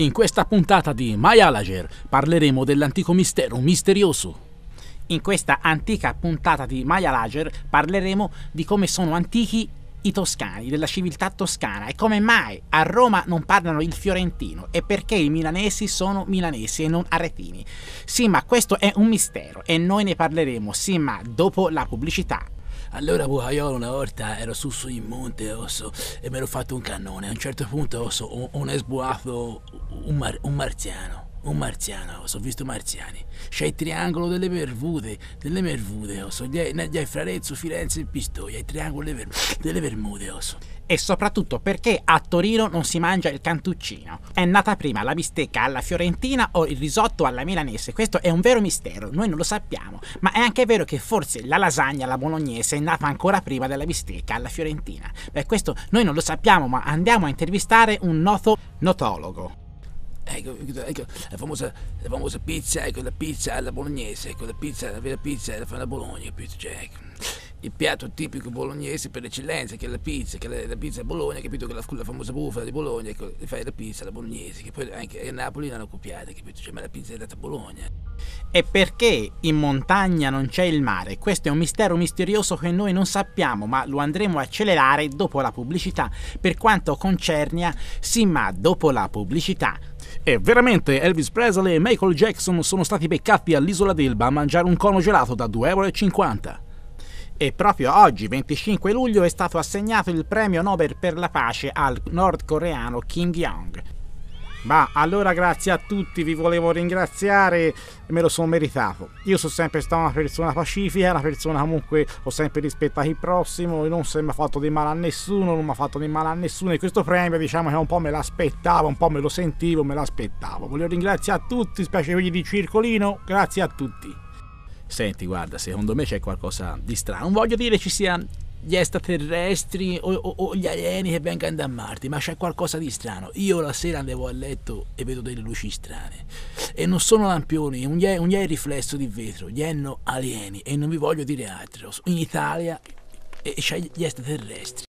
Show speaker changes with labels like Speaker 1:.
Speaker 1: In questa puntata di My Alager parleremo dell'antico mistero misterioso. In questa antica puntata di Maya Lager parleremo di come sono antichi i toscani, della civiltà toscana e come mai a Roma non parlano il fiorentino e perché i milanesi sono milanesi e non aretini. Sì, ma questo è un mistero e noi ne parleremo, sì, ma dopo la pubblicità
Speaker 2: allora Bucaiolo una volta ero su su in monte osso e mi ero fatto un cannone. A un certo punto osso ho, ho un un, mar- un marziano. Un marziano, ho visto marziani. C'è il triangolo delle pervute, delle mervute, osso. Gli hai Frarezzo, Firenze e Pistoia, il triangolo delle, ver- delle
Speaker 1: vermute, osso. E soprattutto perché a Torino non si mangia il cantuccino? È nata prima la bistecca alla fiorentina o il risotto alla milanese? Questo è un vero mistero, noi non lo sappiamo. Ma è anche vero che forse la lasagna alla bolognese è nata ancora prima della bistecca alla fiorentina. Beh, questo noi non lo sappiamo, ma andiamo a intervistare un noto notologo.
Speaker 3: Ecco, ecco, ecco, la famosa, la famosa pizza, ecco, la pizza alla bolognese, ecco, la pizza, la vera pizza la fanno a Bologna, pizza, cioè, ecco. Il piatto tipico bolognese per eccellenza, che è la pizza, che è la, la pizza a Bologna, capito? Che la, la famosa bufala di Bologna, ecco, fai la pizza alla bolognese, che poi anche a Napoli l'hanno copiata, capito? Cioè, ma la pizza è data a
Speaker 1: Bologna. E perché in montagna non c'è il mare? Questo è un mistero misterioso che noi non sappiamo, ma lo andremo a accelerare dopo la pubblicità per quanto concernia sì ma dopo la pubblicità. E veramente Elvis Presley e Michael Jackson sono stati beccati all'isola d'Elba a mangiare un cono gelato da 2,50 euro. E proprio oggi, 25 luglio, è stato assegnato il premio Nobel per la pace al nordcoreano
Speaker 4: Kim Jong. Ma allora grazie a tutti, vi volevo ringraziare e me lo sono meritato. Io sono sempre stata una persona pacifica, una persona comunque ho sempre rispettato il prossimo, non mi fatto di male a nessuno, non mi ha fatto di male a nessuno e questo premio diciamo che un po' me l'aspettavo, un po' me lo sentivo, me l'aspettavo. Voglio ringraziare a tutti, specie quelli di Circolino, grazie a tutti. Senti, guarda, secondo me c'è qualcosa di strano. Non voglio
Speaker 2: dire ci sia gli extraterrestri o, o, o, gli alieni che vengano da Marte, ma c'è qualcosa di strano. Io la sera andavo a letto e vedo delle luci strane. E non sono lampioni, un è un riflesso di vetro, gli hanno alieni e non vi voglio dire altro. In Italia e c'è gli extraterrestri.